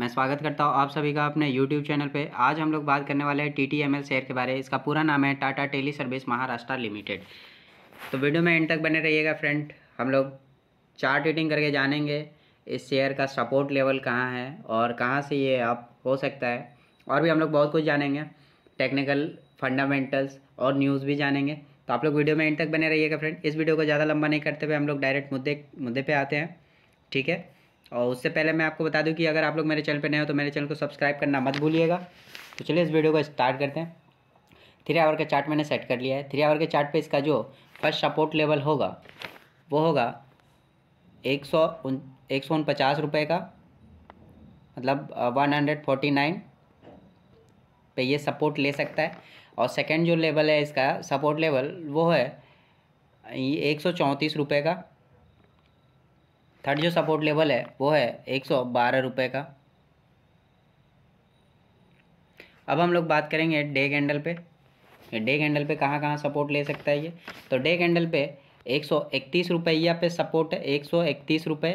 मैं स्वागत करता हूँ आप सभी का अपने यूट्यूब चैनल पे आज हम लोग बात करने वाले हैं T T M L share के बारे में इसका पूरा नाम है Tata tele service Maharashtra limited तो वीडियो में एंड तक बने रहिएगा फ्रेंड हम लोग चार ट्रीटिंग करके जानेंगे इस शेयर का सपोर्ट लेवल कहाँ है और कहाँ से ये आप हो सकता है और भी हम लोग बहुत कुछ जानेंगे टेक्निकल फंडामेंटल्स और न्यूज़ भी जानेंगे तो आप लोग वीडियो में एंड तक बने रहिएगा फ्रेंड इस वीडियो को ज़्यादा लंबा नहीं करते हुए हम लोग डायरेक्ट मुद्दे मुद्दे पे आते हैं ठीक है और उससे पहले मैं आपको बता दूं कि अगर आप लोग मेरे चैनल पर नए हो तो मेरे चैनल को सब्सक्राइब करना मत भूलिएगा तो चलिए इस वीडियो को स्टार्ट करते हैं थ्री आवर का चार्ट मैंने सेट कर लिया है थ्री आवर के चार्ट पे इसका जो फर्स्ट सपोर्ट लेवल होगा वो होगा एक सौ उन एक सौ उनपचास रुपये का मतलब वन हंड्रेड फोर्टी नाइन पे ये सपोर्ट ले सकता है और सेकेंड जो लेवल है इसका सपोर्ट लेवल वो है एक सौ चौंतीस रुपये का थर्ड जो सपोर्ट लेवल है वो है एक सौ बारह रुपये का अब हम लोग बात करेंगे डे कैंडल पे डे कैंडल पे कहाँ कहाँ सपोर्ट ले सकता है ये तो डे कैंडल पे एक सौ इकतीस रुपया पे सपोर्ट है एक सौ इकतीस रुपये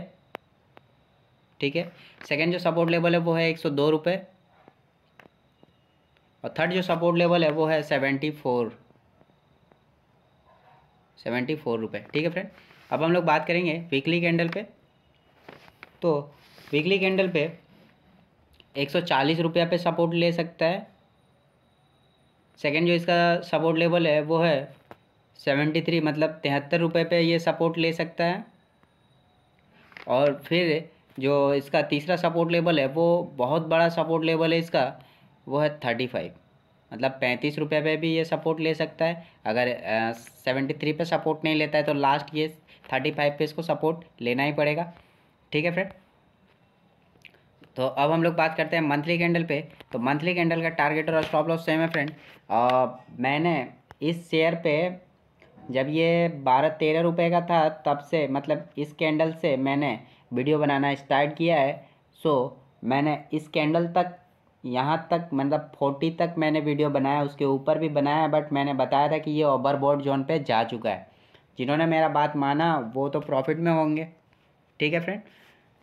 ठीक है सेकेंड जो सपोर्ट लेवल है वो है एक सौ दो रुपये और थर्ड जो सपोर्ट लेवल है वो है सेवेंटी फोर सेवेंटी फोर रुपये ठीक है फ्रेंड अब हम लोग बात करेंगे वीकली कैंडल पे तो वीकली कैंडल पे एक सौ चालीस रुपया पे सपोर्ट ले सकता है सेकेंड जो इसका सपोर्ट लेवल है वो है सेवेंटी थ्री मतलब तिहत्तर रुपये पे ये सपोर्ट ले सकता है और फिर जो इसका तीसरा सपोर्ट लेवल है वो बहुत बड़ा सपोर्ट लेवल है इसका वो है थर्टी फाइव मतलब पैंतीस रुपये पे भी ये सपोर्ट ले सकता है अगर सेवेंटी थ्री पर सपोर्ट नहीं लेता है तो लास्ट ये थर्टी फाइव पे इसको सपोर्ट लेना ही पड़ेगा ठीक है फ्रेंड तो अब हम लोग बात करते हैं मंथली कैंडल पे तो मंथली कैंडल का टारगेट और स्टॉप लॉस सेम है फ्रेंड मैंने इस शेयर पे जब ये बारह तेरह रुपये का था तब से मतलब इस कैंडल से मैंने वीडियो बनाना स्टार्ट किया है सो मैंने इस कैंडल तक यहाँ तक मतलब फोर्टी तक मैंने वीडियो बनाया उसके ऊपर भी बनाया बट मैंने बताया था कि ये ओवरबोर्ड जोन पे जा चुका है जिन्होंने मेरा बात माना वो तो प्रॉफिट में होंगे ठीक है फ्रेंड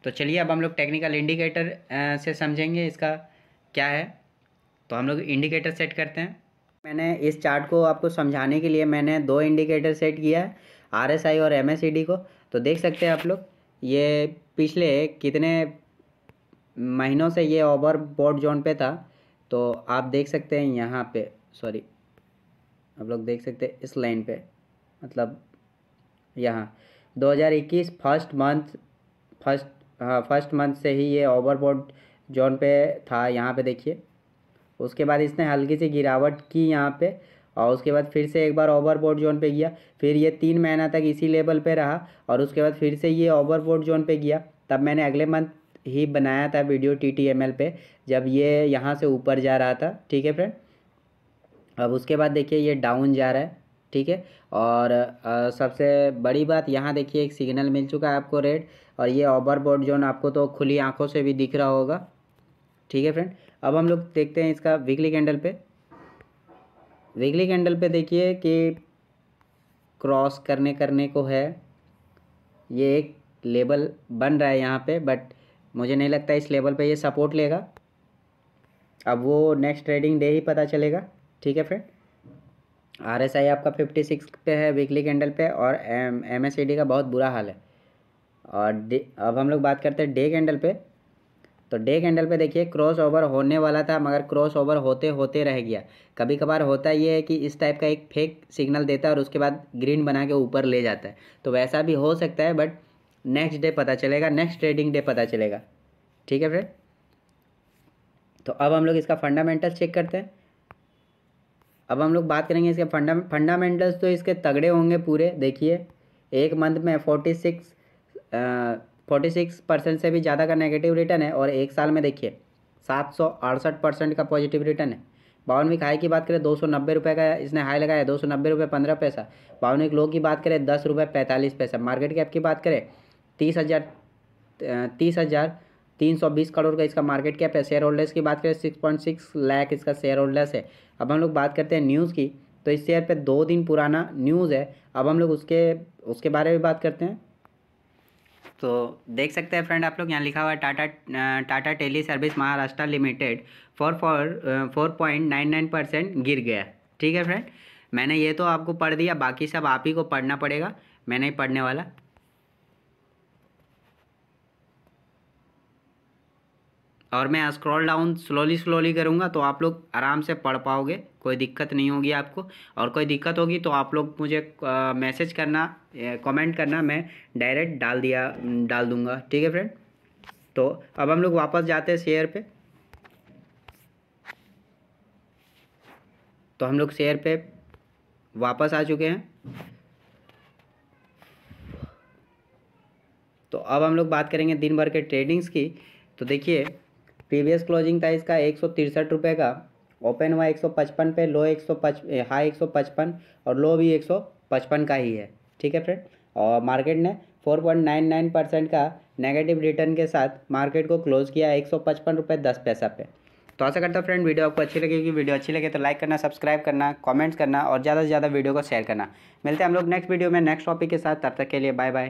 तो चलिए अब हम लोग टेक्निकल इंडिकेटर से समझेंगे इसका क्या है तो हम लोग इंडिकेटर सेट करते हैं मैंने इस चार्ट को आपको समझाने के लिए मैंने दो इंडिकेटर सेट किया है आर एस आई और एम एस ई डी को तो देख सकते हैं आप लोग ये पिछले कितने महीनों से ये ओवर बोर्ड जोन पे था तो आप देख सकते हैं यहाँ पे सॉरी आप लोग देख सकते हैं इस लाइन पे मतलब यहाँ 2021 फर्स्ट मंथ फर्स्ट फर्स्ट हाँ, मंथ से ही ये ओवरबोर्ड जोन पे था यहाँ पे देखिए उसके बाद इसने हल्की सी गिरावट की यहाँ पे और उसके बाद फिर से एक बार ओवरबोर्ड जोन पे गया फिर ये तीन महीना तक इसी लेवल पे रहा और उसके बाद फिर से ये ओवरबोर्ड जोन पे गया तब मैंने अगले मंथ ही बनाया था video T T M L पे जब ये यहाँ से ऊपर जा रहा था ठीक है फ्रेंड अब उसके बाद देखिए ये डाउन जा रहा है ठीक है और आ, सबसे बड़ी बात यहाँ देखिए एक सिग्नल मिल चुका है आपको रेड और ये ओवरबोर्ड जोन आपको तो खुली आंखों से भी दिख रहा होगा ठीक है फ्रेंड अब हम लोग देखते हैं इसका वीकली कैंडल पे वीकली कैंडल पे देखिए कि क्रॉस करने करने को है ये एक लेवल बन रहा है यहाँ पे बट मुझे नहीं लगता इस लेवल पे ये सपोर्ट लेगा अब वो नेक्स्ट ट्रेडिंग डे ही पता चलेगा ठीक है फ्रेंड आर एस आई आपका फिफ्टी सिक्स पे है वीकली कैंडल पे और M M S E D का बहुत बुरा हाल है और डे अब हम लोग बात करते हैं डे कैंडल पे तो डे कैंडल पे देखिए क्रॉस ओवर होने वाला था मगर क्रॉस ओवर होते होते रह गया कभी कभार होता ये है कि इस टाइप का एक फेक सिग्नल देता है और उसके बाद ग्रीन बना के ऊपर ले जाता है तो वैसा भी हो सकता है बट नेक्स्ट डे पता चलेगा नेक्स्ट ट्रेडिंग डे पता चलेगा ठीक है फ्रेंड तो अब हम लोग इसका फंडामेंटल चेक करते हैं अब हम लोग बात करेंगे इसके फंडा फंडामेंटल्स तो इसके तगड़े होंगे पूरे देखिए एक मंथ में forty six forty six percent से भी ज़्यादा का नेगेटिव रिटर्न है और एक साल में देखिए सात सौ अड़सठ परसेंट का पॉजिटिव रिटर्न है बावनविक हाई की बात करें दो सौ नब्बे रुपये का इसने हाई लगाया दो सौ नब्बे रुपये पंद्रह पैसा बावनविक लो की बात करें दस रुपये पैंतालीस पैसा मार्केट कैप की बात करें तीस हज़ार तीस हज़ार तीन सौ बीस करोड़ का इसका मार्केट कैप है शेयर होल्डर्स की बात करें सिक्स पॉइंट सिक्स लैख इसका शेयर होल्डर्स है अब हम लोग बात करते हैं न्यूज़ की तो इस शेयर पे दो दिन पुराना न्यूज़ है अब हम लोग उसके उसके बारे में बात करते हैं तो देख सकते हैं फ्रेंड आप लोग यहाँ लिखा हुआ है Tata Tata tele service Maharashtra limited four four four point nine nine percent गिर गया ठीक है फ्रेंड मैंने ये तो आपको पढ़ दिया बाकी सब आप ही को पढ़ना पड़ेगा मैं नहीं पढ़ने वाला और मैं स्क्रॉल डाउन स्लोली स्लोली करूँगा तो आप लोग आराम से पढ़ पाओगे कोई दिक्कत नहीं होगी आपको और कोई दिक्कत होगी तो आप लोग मुझे मैसेज करना कमेंट करना मैं डायरेक्ट डाल दिया डाल दूँगा ठीक है फ्रेंड तो अब हम लोग वापस जाते हैं शेयर पे तो हम लोग शेयर पे वापस आ चुके हैं तो अब हम लोग बात करेंगे दिन भर के ट्रेडिंग्स की तो देखिए प्रीवियस क्लोजिंग था इसका एक सौ तिरसठ रुपये का ओपन हुआ एक सौ पचपन पे लो एक सौ पच हाई एक सौ पचपन और लो भी एक सौ पचपन का ही है ठीक है फ्रेंड और मार्केट ने four point nine nine percent का नेगेटिव रिटर्न के साथ मार्केट को क्लोज़ किया एक सौ पचपन रुपये दस पैसा पे तो ऐसा करता फ्रेंड वीडियो आपको अच्छी क्योंकि वीडियो अच्छी लगे तो लाइक करना सब्सक्राइब करना कमेंट्स करना और ज़्यादा से ज़्यादा वीडियो को शेयर करना मिलते हैं हम लोग नेक्स्ट वीडियो में नेक्स्ट टॉपिक के साथ तब तक के लिए बाय बाय